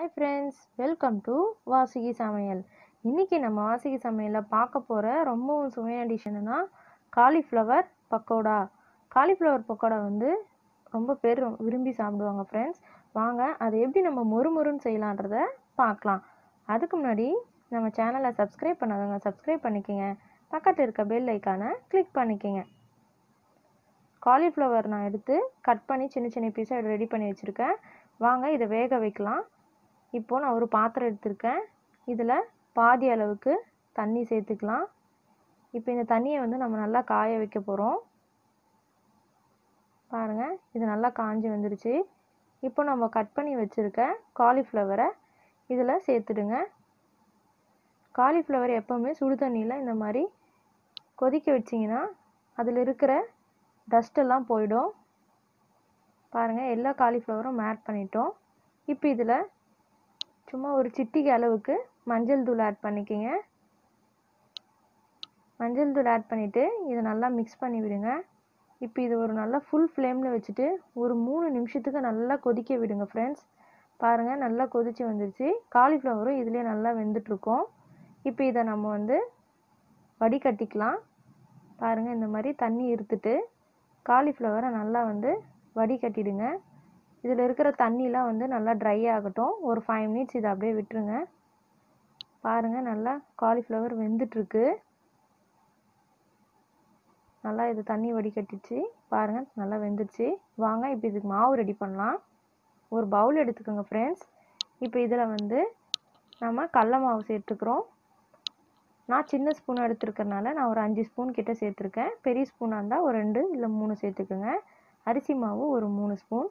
hi friends welcome to Vasuki சமையல் இன்றைக்கி நம்ம வாசுகி சமையலில் பார்க்க போகிற ரொம்பவும் சுவையான டிஷ் என்னென்னா காலிஃப்ளவர் பக்கோடா காலிஃப்ளவர் பக்கோடா வந்து ரொம்ப பேர் விரும்பி சாப்பிடுவாங்க ஃப்ரெண்ட்ஸ் வாங்க அதை எப்படி நம்ம மொறுமொறுன்னு செய்யலான்றத பார்க்கலாம் அதுக்கு முன்னாடி நம்ம சேனலை சப்ஸ்கிரைப் பண்ணாதவங்க சப்ஸ்கிரைப் பண்ணிக்கோங்க பக்கத்தில் இருக்க பெல் ஐக்கானை கிளிக் பண்ணிக்கோங்க காலிஃப்ளவர் நான் எடுத்து கட் பண்ணி சின்ன சின்ன பீஸாக ரெடி பண்ணி வச்சுருக்கேன் வாங்க இதை வேக வைக்கலாம் இப்போது நான் ஒரு பாத்திரம் எடுத்திருக்கேன் இதில் பாதி அளவுக்கு தண்ணி சேர்த்துக்கலாம் இப்போ இந்த தண்ணியை வந்து நம்ம நல்லா காய வைக்க போகிறோம் பாருங்கள் இது நல்லா காஞ்சி வந்துருச்சு இப்போ நம்ம கட் பண்ணி வச்சுருக்க காலிஃப்ளவரை இதில் சேர்த்துடுங்க காலிஃப்ளவர் எப்போவுமே சுடு தண்ணியில் இந்த மாதிரி கொதிக்க வச்சிங்கன்னா அதில் இருக்கிற டஸ்ட்டெல்லாம் போயிடும் பாருங்கள் எல்லா காலிஃப்ளவரும் ஆட் பண்ணிட்டோம் இப்போ இதில் சும்மா ஒரு சிட்டிக்கு அளவுக்கு மஞ்சள் தூள் ஆட் பண்ணிக்கோங்க மஞ்சள் தூள் ஆட் பண்ணிவிட்டு இதை நல்லா மிக்ஸ் பண்ணி விடுங்க இப்போ இது ஒரு நல்லா ஃபுல் ஃப்ளேமில் வச்சுட்டு ஒரு மூணு நிமிஷத்துக்கு நல்லா கொதிக்க விடுங்க ஃப்ரெண்ட்ஸ் பாருங்கள் நல்லா கொதித்து வந்துருச்சு காலிஃப்ளவரும் இதுலேயே நல்லா வெந்துட்டுருக்கோம் இப்போ இதை நம்ம வந்து வடிகட்டிக்கலாம் பாருங்கள் இந்த மாதிரி தண்ணி இருத்துட்டு காலிஃப்ளவரை நல்லா வந்து வடிகட்டிடுங்க இதில் இருக்கிற தண்ணிலாம் வந்து நல்லா ட்ரை ஆகட்டும் ஒரு ஃபைவ் மினிட்ஸ் இதை அப்படியே விட்டுருங்க பாருங்கள் நல்லா காலிஃப்ளவர் வெந்துட்டுருக்கு நல்லா இது தண்ணி வடிகட்டிச்சு பாருங்கள் நல்லா வெந்துச்சு வாங்க இப்போ இதுக்கு மாவு ரெடி பண்ணலாம் ஒரு பவுல் எடுத்துக்கோங்க ஃப்ரெண்ட்ஸ் இப்போ இதில் வந்து நம்ம கடல மாவு சேர்த்துக்கிறோம் நான் சின்ன ஸ்பூன் எடுத்துருக்கறனால நான் ஒரு அஞ்சு ஸ்பூன் கிட்டே சேர்த்துருக்கேன் பெரிய ஸ்பூனாக இருந்தால் ஒரு ரெண்டு இல்லை மூணு சேர்த்துக்குங்க அரிசி மாவு ஒரு மூணு ஸ்பூன்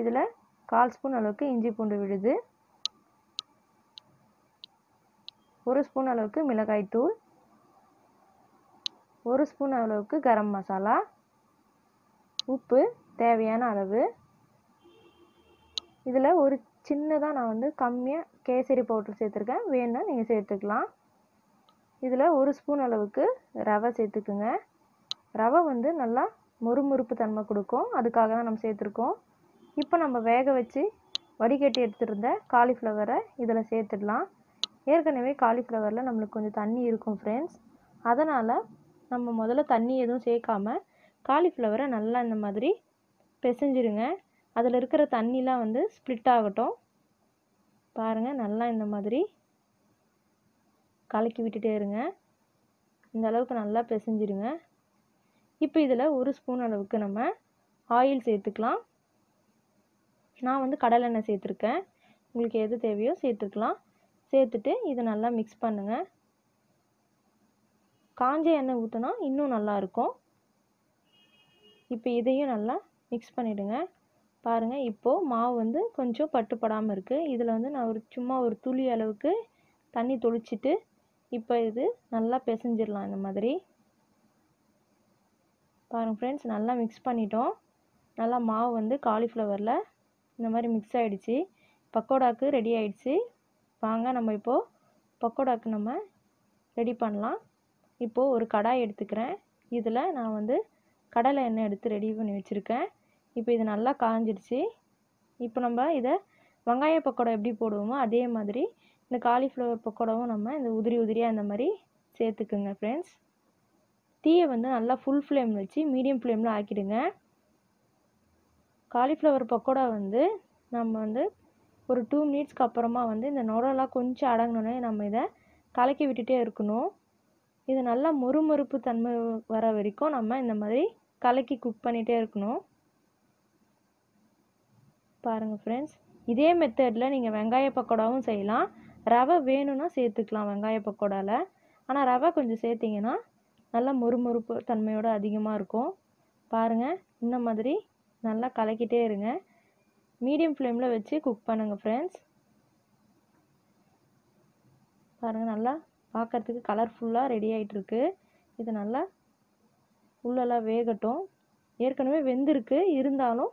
இதில் கால் ஸ்பூன் அளவுக்கு இஞ்சி பூண்டு விழுது ஒரு ஸ்பூன் அளவுக்கு மிளகாய் தூள் ஒரு ஸ்பூன் அளவுக்கு கரம் மசாலா உப்பு தேவையான அளவு இதில் ஒரு சின்னதாக நான் வந்து கம்மியாக கேசரி பவுட்ரு சேர்த்துருக்கேன் வேணும்னா நீங்கள் சேர்த்துக்கலாம் இதில் ஒரு ஸ்பூன் அளவுக்கு ரவை சேர்த்துக்குங்க ரவை வந்து நல்லா முறுமுறுப்பு தன்மை கொடுக்கும் அதுக்காக தான் நம்ம சேர்த்துருக்கோம் இப்போ நம்ம வேக வச்சு வடிகட்டி எடுத்துருந்த காலிஃப்ளவரை இதில் சேர்த்துடலாம் ஏற்கனவே காலிஃப்ளவரில் நம்மளுக்கு கொஞ்சம் தண்ணி இருக்கும் ஃப்ரெண்ட்ஸ் அதனால் நம்ம முதல்ல தண்ணி எதுவும் சேர்க்காம காலிஃப்ளவரை நல்லா இந்த மாதிரி பிசைஞ்சிருங்க அதில் இருக்கிற தண்ணிலாம் வந்து ஸ்ப்ளிட் ஆகட்டும் பாருங்கள் நல்லா இந்த மாதிரி கலக்கி விட்டுட்டே இருங்க இந்த அளவுக்கு நல்லா பிசைஞ்சிருங்க இப்போ இதில் ஒரு ஸ்பூன் அளவுக்கு நம்ம ஆயில் சேர்த்துக்கலாம் நான் வந்து கடலெண்ணெய் சேர்த்துருக்கேன் உங்களுக்கு எது தேவையோ சேர்த்துருக்கலாம் சேர்த்துட்டு இதை நல்லா மிக்ஸ் பண்ணுங்கள் காஞ்ச எண்ணெய் ஊற்றினா இன்னும் நல்லாயிருக்கும் இப்போ இதையும் நல்லா மிக்ஸ் பண்ணிவிடுங்க பாருங்கள் இப்போது மாவு வந்து கொஞ்சம் பட்டுப்படாமல் இருக்குது இதில் வந்து நான் ஒரு சும்மா ஒரு துளி அளவுக்கு தண்ணி தொளிச்சிட்டு இப்போ இது நல்லா பிசைஞ்சிடலாம் இந்த மாதிரி பாருங்கள் ஃப்ரெண்ட்ஸ் நல்லா மிக்ஸ் பண்ணிட்டோம் நல்லா மாவு வந்து காலிஃப்ளவரில் இந்த மாதிரி மிக்ஸ் ஆகிடுச்சு பக்கோடாக்கு ரெடி ஆகிடுச்சு வாங்க நம்ம இப்போது பக்கோடாக்கு நம்ம ரெடி பண்ணலாம் இப்போது ஒரு கடாய் எடுத்துக்கிறேன் இதில் நான் வந்து கடலை எண்ணெய் எடுத்து ரெடி பண்ணி வச்சுருக்கேன் இப்போ இது நல்லா காஞ்சிடுச்சு இப்போ நம்ம இதை வெங்காய பக்கோடா எப்படி போடுவோமோ அதே மாதிரி இந்த காலிஃப்ளவர் பக்கோடாவும் நம்ம இந்த உதிரி உதிரியாக இந்த மாதிரி சேர்த்துக்குங்க ஃப்ரெண்ட்ஸ் தீயை வந்து நல்லா ஃபுல் ஃப்ளேமில் வச்சு மீடியம் ஃப்ளேமில் ஆக்கிடுங்க காலிஃப்ளவர் பக்கோடா வந்து நம்ம வந்து ஒரு டூ மினிட்ஸ்க்கு அப்புறமா வந்து இந்த நுரெல்லாம் கொஞ்சம் அடங்கினோடனே நம்ம இதை கலக்கி விட்டுட்டே இருக்கணும் இது நல்லா மொறுமொறுப்பு தன்மை வர வரைக்கும் நம்ம இந்த மாதிரி கலக்கி குக் பண்ணிகிட்டே இருக்கணும் பாருங்கள் ஃப்ரெண்ட்ஸ் இதே மெத்தடில் நீங்கள் வெங்காய பக்கோடாவும் செய்யலாம் ரவை வேணும்னா சேர்த்துக்கலாம் வெங்காய பக்கோடாவில் ஆனால் ரவை கொஞ்சம் சேர்த்திங்கன்னா நல்லா மொறுமொறுப்பு தன்மையோடு அதிகமாக இருக்கும் பாருங்கள் இந்த மாதிரி நல்லா கலக்கிட்டே இருங்க மீடியம் ஃப்ளேமில் வச்சு குக் பண்ணுங்கள் ஃப்ரெண்ட்ஸ் பாருங்கள் நல்லா பார்க்குறதுக்கு கலர்ஃபுல்லாக ரெடி ஆகிட்டுருக்கு இது நல்லா உள்ளெல்லாம் வேகட்டும் ஏற்கனவே வெந்திருக்கு இருந்தாலும்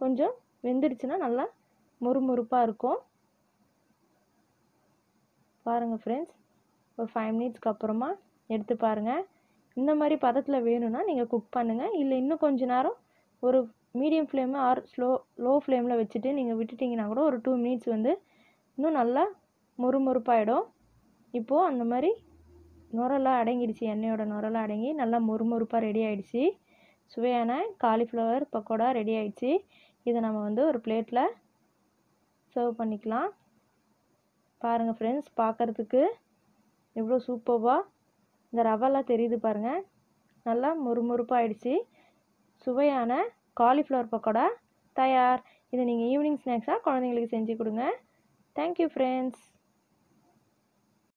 கொஞ்சம் வெந்துடுச்சுன்னா நல்லா முறுமுறுப்பாக இருக்கும் பாருங்கள் ஃப்ரெண்ட்ஸ் ஒரு ஃபைவ் மினிட்ஸ்க்கு அப்புறமா எடுத்து பாருங்கள் இந்த மாதிரி பதத்தில் வேணும்னா நீங்கள் குக் பண்ணுங்கள் இல்லை இன்னும் கொஞ்ச நேரம் ஒரு medium flame or slow low ஃப்ளேமில் வச்சுட்டு நீங்கள் விட்டுட்டிங்கன்னா கூட ஒரு டூ மினிட்ஸ் வந்து இன்னும் நல்லா மொறுமொறுப்பாயிடும் இப்போது அந்த மாதிரி நுரெல்லாம் அடங்கிடுச்சு எண்ணெயோட நுரெல்லாம் அடங்கி நல்லா மொறுமொறுப்பாக ரெடி ஆகிடுச்சு சுவையான காலிஃப்ளவர் பக்கோடா ரெடி ஆகிடுச்சு இதை நம்ம வந்து ஒரு பிளேட்டில் சர்வ் பண்ணிக்கலாம் பாருங்கள் ஃப்ரெண்ட்ஸ் பார்க்குறதுக்கு எவ்வளோ சூப்பர்வாக இந்த ரவெல்லாம் தெரியுது பாருங்கள் நல்லா மொறுமொறுப்பாக ஆயிடுச்சு சுவையான காலிஃப்ளவர் பக்கோடா தயார் இதை நீங்கள் ஈவினிங் ஸ்நாக்ஸாக குழந்தைங்களுக்கு செஞ்சு கொடுங்க தேங்க்யூ ஃப்ரெண்ட்ஸ்